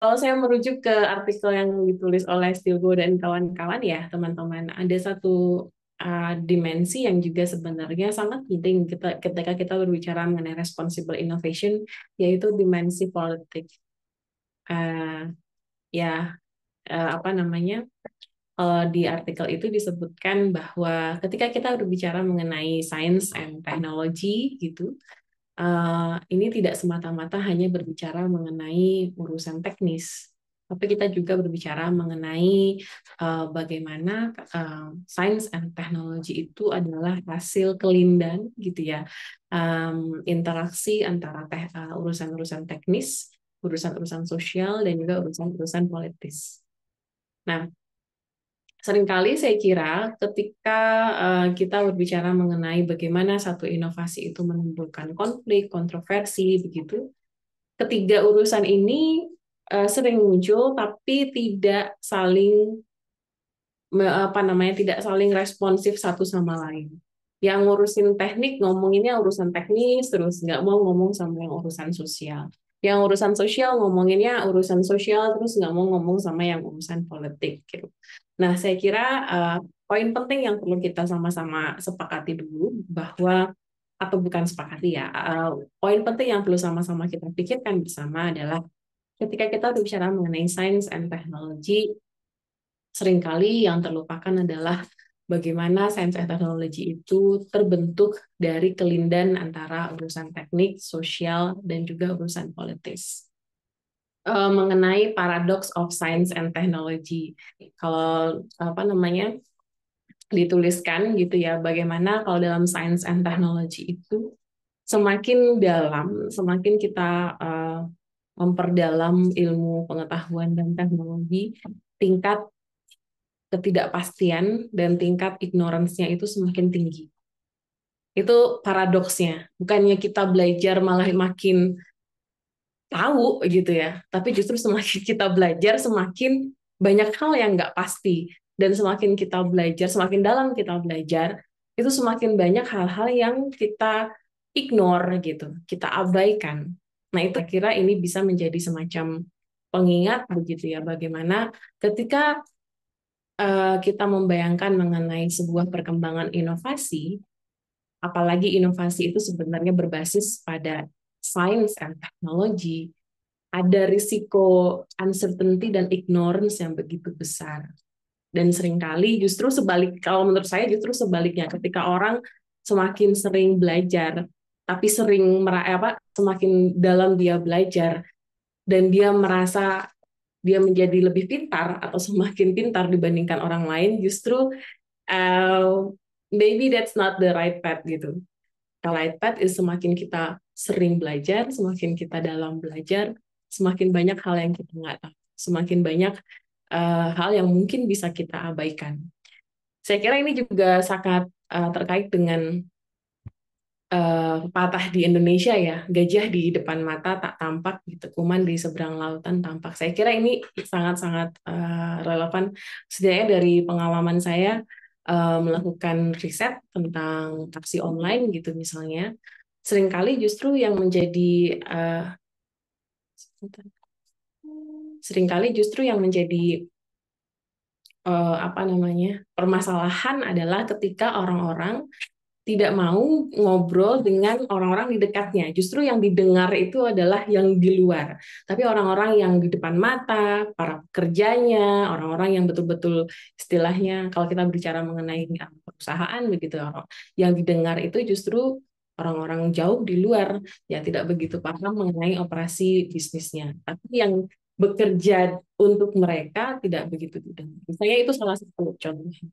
Kalau saya merujuk ke artikel yang ditulis oleh Stilgo dan kawan-kawan ya, teman-teman, ada satu uh, dimensi yang juga sebenarnya sangat penting kita, ketika kita berbicara mengenai responsible innovation, yaitu dimensi politik. Uh, ya, uh, apa namanya? uh, di artikel itu disebutkan bahwa ketika kita berbicara mengenai science and technology gitu, Eh, ini tidak semata-mata hanya berbicara mengenai urusan teknis, tapi kita juga berbicara mengenai uh, bagaimana uh, sains and technology itu adalah hasil kelindan gitu ya, um, interaksi antara urusan-urusan urusan-urusan teknis, urusan-urusan sosial dan juga urusan-urusan politis. Nah, seringkali saya kira ketika eh, kita berbicara mengenai bagaimana satu inovasi itu menimbulkan konflik, kontroversi begitu, ketiga urusan ini eh, sering muncul tapi tidak saling apa namanya tidak saling responsif satu sama lain. Yang ngurusin teknik ngomonginnya urusan teknis terus nggak mau ngomong sama yang urusan sosial yang urusan sosial ngomonginnya urusan sosial terus nggak mau ngomong sama yang urusan politik gitu. Nah saya kira uh, poin penting yang perlu kita sama-sama sepakati dulu bahwa atau bukan sepakati ya uh, poin penting yang perlu sama-sama kita pikirkan bersama adalah ketika kita berbicara mengenai sains and teknologi seringkali yang terlupakan adalah bagaimana sains and teknologi itu terbentuk dari kelindan antara urusan teknik, sosial, dan juga urusan politis. Uh, mengenai paradox of science and technology, kalau apa namanya dituliskan gitu ya, bagaimana kalau dalam science and technology itu semakin dalam, semakin kita uh, memperdalam ilmu pengetahuan dan teknologi, tingkat ketidakpastian dan tingkat ignorance itu semakin tinggi. Itu paradoksnya. Bukannya kita belajar malah makin tahu gitu ya, tapi justru semakin kita belajar semakin banyak hal yang nggak pasti dan semakin kita belajar, semakin dalam kita belajar, itu semakin banyak hal-hal yang kita ignore gitu, kita abaikan. Nah, itu kira ini bisa menjadi semacam pengingat begitu ya bagaimana ketika Eh, kita membayangkan mengenai sebuah perkembangan inovasi, apalagi inovasi itu sebenarnya berbasis pada sains dan teknologi, ada risiko uncertainty dan ignorance yang begitu besar. Dan seringkali justru sebalik, kalau menurut saya justru sebaliknya, ketika orang semakin sering belajar, tapi sering merah apa semakin dalam dia belajar dan dia merasa dia menjadi lebih pintar atau semakin pintar dibandingkan orang lain justru uh, maybe that's not the right path gitu the right path is semakin kita sering belajar semakin kita dalam belajar semakin banyak hal yang kita nggak tahu semakin banyak uh, hal yang mungkin bisa kita abaikan saya kira ini juga sangat uh, terkait dengan uh, Eh, patah di Indonesia ya, gajah di depan mata tak tampak, gitu, kuman di seberang lautan tampak. Saya kira ini sangat-sangat uh, relevan, Sebenarnya dari pengalaman saya uh, melakukan riset tentang taksi online gitu misalnya, seringkali justru yang menjadi uh, seringkali justru yang menjadi uh, apa namanya permasalahan adalah ketika orang-orang tidak mau ngobrol dengan orang-orang di dekatnya. Justru yang didengar itu adalah yang di luar. Tapi orang-orang yang di depan mata, para kerjanya, orang-orang yang betul-betul istilahnya kalau kita berbicara mengenai perusahaan begitu yang didengar itu justru orang-orang jauh di luar yang tidak begitu paham mengenai operasi bisnisnya. Tapi yang bekerja untuk mereka tidak begitu didengar. Misalnya itu salah satu contohnya.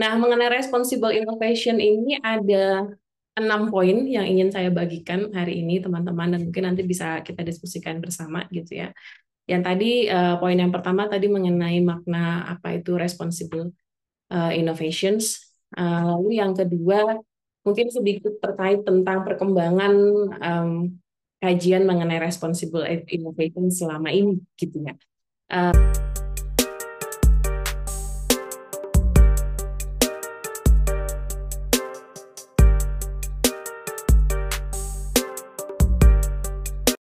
Nah, mengenai responsible innovation ini ada enam poin yang ingin saya bagikan hari ini teman-teman dan mungkin nanti bisa kita diskusikan bersama gitu ya. Yang tadi uh, poin yang pertama tadi mengenai makna apa itu responsible uh, innovations. Uh, lalu yang kedua mungkin sedikit terkait tentang perkembangan um, kajian mengenai responsible innovation selama ini gitu ya. Uh,